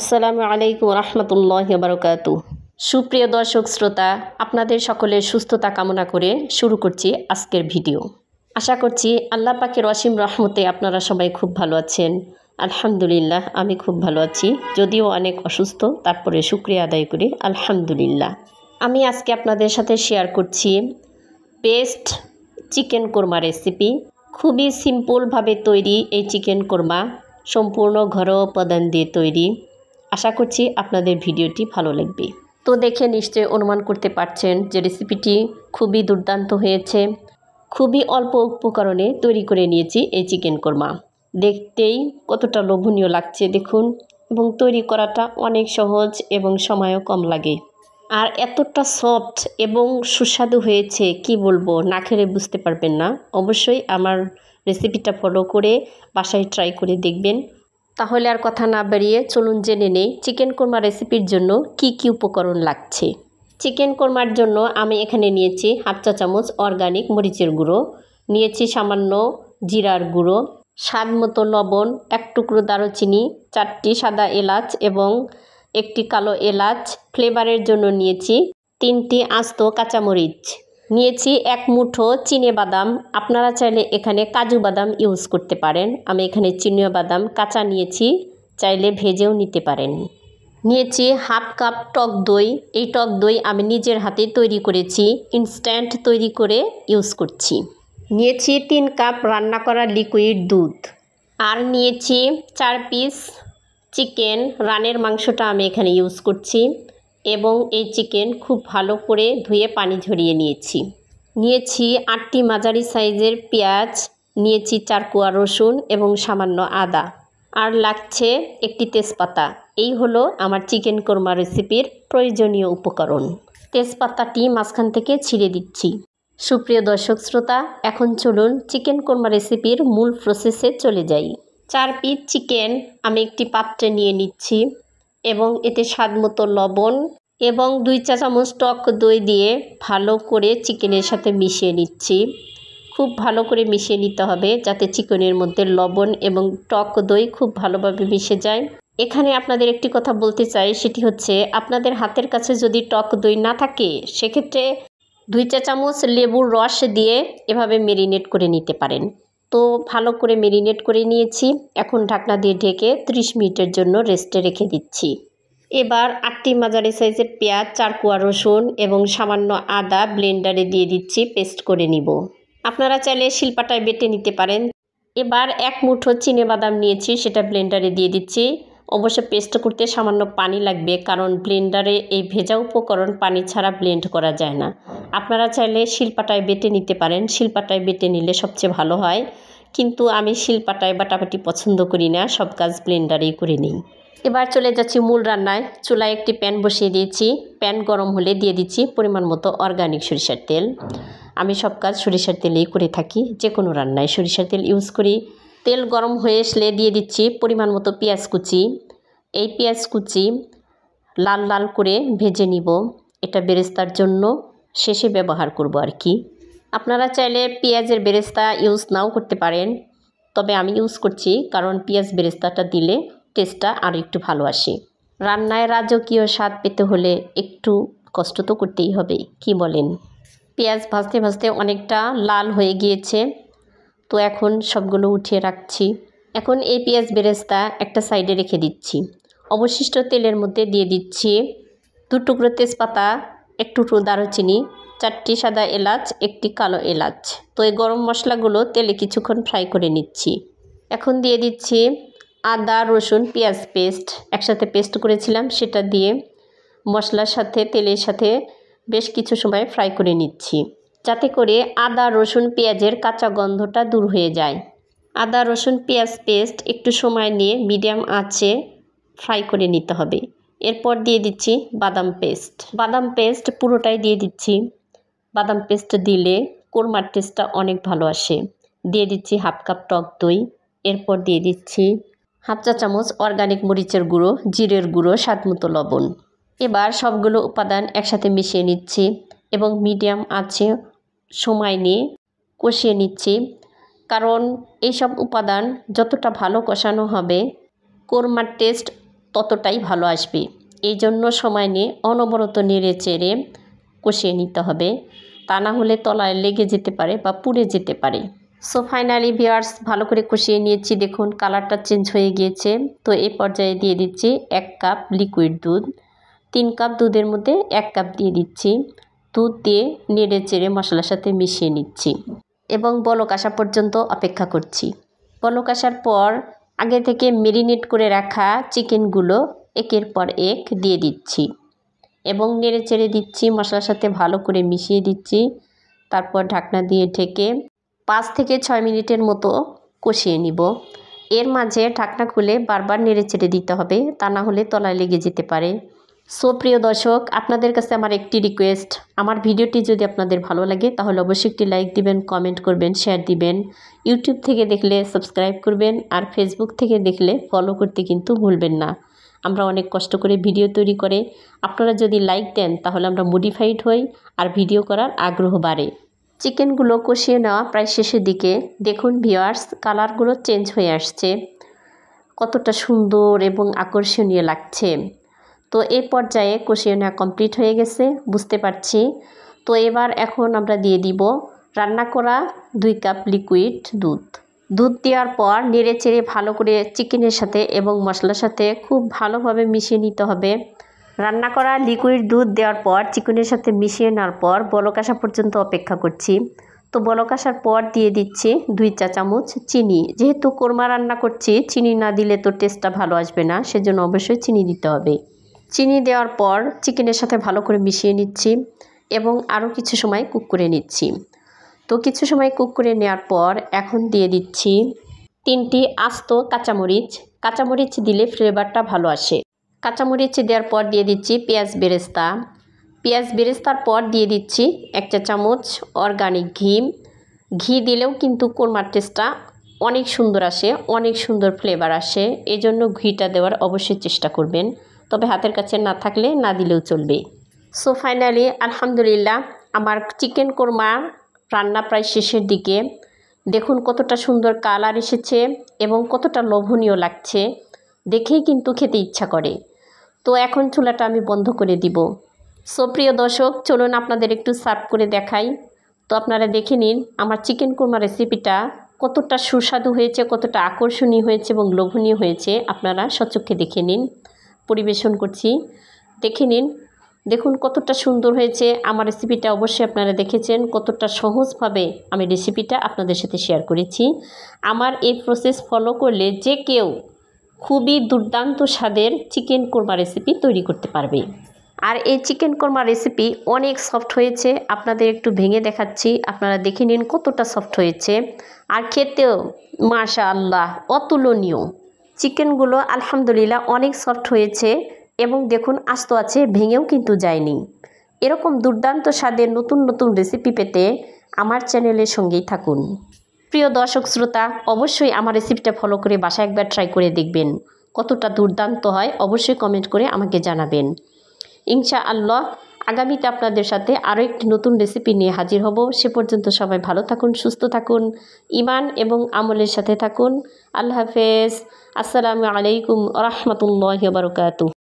আসসালামু আলাইকুম রহমতুল্লাহ বারকাত সুপ্রিয় দর্শক শ্রোতা আপনাদের সকলের সুস্থতা কামনা করে শুরু করছি আজকের ভিডিও আশা করছি আল্লাহ পাকের অসীম রহমতে আপনারা সবাই খুব ভালো আছেন আলহামদুলিল্লাহ আমি খুব ভালো আছি যদিও অনেক অসুস্থ তারপরে শুক্রিয়া আদায় করি আলহামদুলিল্লাহ আমি আজকে আপনাদের সাথে শেয়ার করছি পেস্ট চিকেন কোরমা রেসিপি খুবই সিম্পলভাবে তৈরি এই চিকেন কোরমা সম্পূর্ণ ঘরোয়া উপাদান দিয়ে তৈরি আশা করছি আপনাদের ভিডিওটি ভালো লাগবে তো দেখে নিশ্চয়ই অনুমান করতে পারছেন যে রেসিপিটি খুবই দুর্দান্ত হয়েছে খুবই অল্প উপকরণে তৈরি করে নিয়েছি এই চিকেন কোরমা দেখতেই কতটা লোভনীয় লাগছে দেখুন এবং তৈরি করাটা অনেক সহজ এবং সময়ও কম লাগে আর এতটা সফট এবং সুস্বাদু হয়েছে কি বলবো না খেলে বুঝতে পারবেন না অবশ্যই আমার রেসিপিটা ফলো করে বাসায় ট্রাই করে দেখবেন তাহলে আর কথা না বাড়িয়ে চলুন জেনে নেই চিকেন কোরমা রেসিপির জন্য কি কি উপকরণ লাগছে চিকেন কোরমার জন্য আমি এখানে নিয়েছি হাফ চা চামচ অর্গানিক মরিচের গুঁড়ো নিয়েছি সামান্য জিরার গুঁড়ো স্বাদ মতো লবণ এক টুকরো দারুচিনি চারটি সাদা এলাচ এবং একটি কালো এলাচ ফ্লেভারের জন্য নিয়েছি তিনটি আস্ত কাঁচামরিচ নিয়েছি এক মুঠো চিনে বাদাম আপনারা চাইলে এখানে কাজু বাদাম ইউজ করতে পারেন আমি এখানে চিনি বাদাম কাঁচা নিয়েছি চাইলে ভেজেও নিতে পারেন নিয়েছি হাফ কাপ টক দই এই টক দই আমি নিজের হাতে তৈরি করেছি ইনস্ট্যান্ট তৈরি করে ইউজ করছি নিয়েছি তিন কাপ রান্না করা লিকুইড দুধ আর নিয়েছি চার পিস চিকেন রানের মাংসটা আমি এখানে ইউজ করছি এবং এই চিকেন খুব ভালো করে ধুয়ে পানি ঝরিয়ে নিয়েছি নিয়েছি আটটি মাঝারি সাইজের পেঁয়াজ নিয়েছি চারকুয়া রসুন এবং সামান্য আদা আর লাগছে একটি তেজপাতা এই হলো আমার চিকেন কোরমা রেসিপির প্রয়োজনীয় উপকরণ তেজপাতাটি মাঝখান থেকে ছিঁড়ে দিচ্ছি সুপ্রিয় দর্শক শ্রোতা এখন চলুন চিকেন কোরমা রেসিপির মূল প্রসেসে চলে যাই চার পিস চিকেন আমি একটি পাত্রে নিয়ে নিচ্ছি এবং এতে স্বাদমতো লবণ এবং দুই চা চামচ টক দই দিয়ে ভালো করে চিকেনের সাথে মিশিয়ে নিচ্ছি খুব ভালো করে মিশিয়ে নিতে হবে যাতে চিকেনের মধ্যে লবণ এবং টক দই খুব ভালোভাবে মিশে যায় এখানে আপনাদের একটি কথা বলতে চাই সেটি হচ্ছে আপনাদের হাতের কাছে যদি টক দই না থাকে সেক্ষেত্রে দুই চা চামচ লেবুর রস দিয়ে এভাবে মেরিনেট করে নিতে পারেন তো ভালো করে মেরিনেট করে নিয়েছি এখন ঢাকনা দিয়ে ঢেকে 30 মিনিটের জন্য রেস্টে রেখে দিচ্ছি এবার আটটি মাঝারি সাইজের পেঁয়াজ কুয়া রসুন এবং সামান্য আদা ব্লেন্ডারে দিয়ে দিচ্ছি পেস্ট করে নিব আপনারা চাইলে শিল্পাটায় বেটে নিতে পারেন এবার এক মুঠো চিনে বাদাম নিয়েছি সেটা ব্লেন্ডারে দিয়ে দিচ্ছি অবশ্য পেস্ট করতে সামান্য পানি লাগবে কারণ ব্লেন্ডারে এই ভেজা উপকরণ পানি ছাড়া ব্লেন্ড করা যায় না আপনারা চাইলে শিলপাটায় বেটে নিতে পারেন শিলপাটায় বেটে নিলে সবচেয়ে ভালো হয় কিন্তু আমি শিলপাটায় বাটাবাটি পছন্দ করি না সব কাজ ব্লেন্ডারেই করে নিই এবার চলে যাচ্ছি মূল রান্নায় চুলায় একটি প্যান বসিয়ে দিয়েছি প্যান গরম হলে দিয়ে দিচ্ছি পরিমাণ মতো অর্গানিক সরিষার তেল আমি সব কাজ সরিষার তেলেই করে থাকি যে কোনো রান্নায় সরিষার তেল ইউজ করি তেল গরম হয়ে আসলে দিয়ে দিচ্ছি পরিমাণ মতো পেঁয়াজ কুচি এই পেঁয়াজ কুচি লাল লাল করে ভেজে নিব এটা বেরেস্তার জন্য শেষে ব্যবহার করব আর কি আপনারা চাইলে পেঁয়াজের বেরেস্তা ইউজ নাও করতে পারেন তবে আমি ইউজ করছি কারণ পেঁয়াজ বেরেস্তাটা দিলে টেস্টটা আরও একটু ভালো আসে রান্নায় রাজকীয় স্বাদ পেতে হলে একটু কষ্ট তো করতেই হবে কি বলেন পেঁয়াজ ভাজতে ভাজতে অনেকটা লাল হয়ে গিয়েছে তো এখন সবগুলো উঠিয়ে রাখছি এখন এই পেঁয়াজ বেরেস্তা একটা সাইডে রেখে দিচ্ছি অবশিষ্ট তেলের মধ্যে দিয়ে দিচ্ছি দু টুকরো তেজপাতা এক টুকরো দারুচিনি চারটি সাদা এলাচ একটি কালো এলাচ তো এই গরম মশলাগুলো তেলে কিছুক্ষণ ফ্রাই করে নিচ্ছি এখন দিয়ে দিচ্ছি আদা রসুন পেঁয়াজ পেস্ট একসাথে পেস্ট করেছিলাম সেটা দিয়ে মশলার সাথে তেলের সাথে বেশ কিছু সময় ফ্রাই করে নিচ্ছি যাতে করে আদা রসুন পেঁয়াজের কাঁচা গন্ধটা দূর হয়ে যায় আদা রসুন পেঁয়াজ পেস্ট একটু সময় নিয়ে মিডিয়াম আঁচে ফ্রাই করে নিতে হবে এরপর দিয়ে দিচ্ছি বাদাম পেস্ট বাদাম পেস্ট পুরোটাই দিয়ে দিচ্ছি বাদাম পেস্ট দিলে কোরমার টেস্টটা অনেক ভালো আসে দিয়ে দিচ্ছি হাফ কাপ টক দই এরপর দিয়ে দিচ্ছি হাফ চা চামচ অর্গানিক মরিচের গুঁড়ো জিরের গুঁড়ো স্বাদ মতো লবণ এবার সবগুলো উপাদান একসাথে মিশিয়ে নিচ্ছি এবং মিডিয়াম আছে সময় নিয়ে কষিয়ে নিচ্ছি কারণ এইসব উপাদান যতটা ভালো কষানো হবে কোরমার টেস্ট ততটাই ভালো আসবে এই জন্য সময় নিয়ে অনবরত নেড়ে চেড়ে কষিয়ে নিতে হবে তা না হলে তলায় লেগে যেতে পারে বা পুড়ে যেতে পারে সো ফাইনালি ভিওয়ার্স ভালো করে কষিয়ে নিয়েছি দেখুন কালারটা চেঞ্জ হয়ে গিয়েছে তো এই পর্যায়ে দিয়ে দিচ্ছি এক কাপ লিকুইড দুধ তিন কাপ দুধের মধ্যে এক কাপ দিয়ে দিচ্ছি দুধ দিয়ে নেড়ে চেড়ে মশলার সাথে মিশিয়ে নিচ্ছি এবং বলক আসা পর্যন্ত অপেক্ষা করছি বলক আসার পর আগে থেকে মেরিনেট করে রাখা চিকেনগুলো একের পর এক দিয়ে দিচ্ছি এবং নেড়ে চেড়ে দিচ্ছি মশলার সাথে ভালো করে মিশিয়ে দিচ্ছি তারপর ঢাকনা দিয়ে ঢেকে পাঁচ থেকে ছয় মিনিটের মতো কষিয়ে নিব এর মাঝে ঢাকনা খুলে বারবার নেড়ে চেড়ে দিতে হবে তা না হলে তলায় লেগে যেতে পারে সো প্রিয় দর্শক আপনাদের কাছে আমার একটি রিকোয়েস্ট আমার ভিডিওটি যদি আপনাদের ভালো লাগে তাহলে অবশ্যই একটি লাইক দিবেন কমেন্ট করবেন শেয়ার দিবেন ইউটিউব থেকে দেখলে সাবস্ক্রাইব করবেন আর ফেসবুক থেকে দেখলে ফলো করতে কিন্তু ভুলবেন না আমরা অনেক কষ্ট করে ভিডিও তৈরি করে আপনারা যদি লাইক দেন তাহলে আমরা মডিফাইড হই আর ভিডিও করার আগ্রহ বাড়ে চিকেনগুলো কষিয়ে নেওয়া প্রায় শেষের দিকে দেখুন ভিওয়ার্স কালারগুলো চেঞ্জ হয়ে আসছে কতটা সুন্দর এবং আকর্ষণীয় লাগছে তো এই পর্যায়ে কষিয়ে কমপ্লিট হয়ে গেছে বুঝতে পারছি তো এবার এখন আমরা দিয়ে দিব রান্না করা দুই কাপ লিকুইড দুধ দুধ দেওয়ার পর নেড়ে চেড়ে ভালো করে চিকেনের সাথে এবং মশলার সাথে খুব ভালোভাবে মিশিয়ে নিতে হবে রান্না করা লিকুইড দুধ দেওয়ার পর চিকেনের সাথে মিশিয়ে নেওয়ার পর বলক আসা পর্যন্ত অপেক্ষা করছি তো বলক আসার পর দিয়ে দিচ্ছি দুই চা চামচ চিনি যেহেতু কোরমা রান্না করছি চিনি না দিলে তো টেস্টটা ভালো আসবে না সেজন্য অবশ্যই চিনি দিতে হবে চিনি দেওয়ার পর চিকেনের সাথে ভালো করে মিশিয়ে নিচ্ছি এবং আরও কিছু সময় কুক করে নিচ্ছি তো কিছু সময় কুক করে নেওয়ার পর এখন দিয়ে দিচ্ছি তিনটি আস্ত কাঁচামরিচ কাঁচামরিচ দিলে ফ্লেভারটা ভালো আসে কাঁচামরিচ দেওয়ার পর দিয়ে দিচ্ছি পেঁয়াজ বেরেস্তা পেঁয়াজ বেরেস্তার পর দিয়ে দিচ্ছি এক চা চামচ অর্গানিক ঘি ঘি দিলেও কিন্তু কোরমার টেস্টটা অনেক সুন্দর আসে অনেক সুন্দর ফ্লেভার আসে এজন্য ঘিটা দেওয়ার অবশ্যই চেষ্টা করবেন তবে হাতের কাছে না থাকলে না দিলেও চলবে সো ফাইনালি আলহামদুলিল্লাহ আমার চিকেন কোরমা রান্না প্রায় শেষের দিকে দেখুন কতটা সুন্দর কালার এসেছে এবং কতটা লোভনীয় লাগছে দেখেই কিন্তু খেতে ইচ্ছা করে তো এখন চুলাটা আমি বন্ধ করে দিব সো প্রিয় দর্শক চলুন আপনাদের একটু সার্ভ করে দেখাই তো আপনারা দেখে নিন আমার চিকেন কোরমা রেসিপিটা কতটা সুস্বাদু হয়েছে কতটা আকর্ষণীয় হয়েছে এবং লোভনীয় হয়েছে আপনারা সচক্ষে দেখে নিন পরিবেশন করছি দেখে নিন দেখুন কতটা সুন্দর হয়েছে আমার রেসিপিটা অবশ্যই আপনারা দেখেছেন কতটা সহজভাবে আমি রেসিপিটা আপনাদের সাথে শেয়ার করেছি আমার এই প্রসেস ফলো করলে যে কেউ খুবই দুর্দান্ত স্বাদের চিকেন কোরমা রেসিপি তৈরি করতে পারবে আর এই চিকেন কোরমা রেসিপি অনেক সফট হয়েছে আপনাদের একটু ভেঙে দেখাচ্ছি আপনারা দেখে নিন কতটা সফট হয়েছে আর খেতেও মাশা আল্লাহ অতুলনীয় চিকেনগুলো আলহামদুলিল্লাহ অনেক সফট হয়েছে এবং দেখুন আস্ত আছে ভেঙেও কিন্তু যায়নি এরকম দুর্দান্ত স্বাদের নতুন নতুন রেসিপি পেতে আমার চ্যানেলের সঙ্গেই থাকুন প্রিয় দর্শক শ্রোতা অবশ্যই আমার রেসিপিটা ফলো করে বাসায় একবার ট্রাই করে দেখবেন কতটা দুর্দান্ত হয় অবশ্যই কমেন্ট করে আমাকে জানাবেন ইনশা আল্লাহ আগামীতে আপনাদের সাথে আরও একটি নতুন রেসিপি নিয়ে হাজির হব সে পর্যন্ত সবাই ভালো থাকুন সুস্থ থাকুন ইমান এবং আমলের সাথে থাকুন আল্লাহ হাফেজ আসসালামু আলাইকুম রহমতুল্লাহ বারকাতু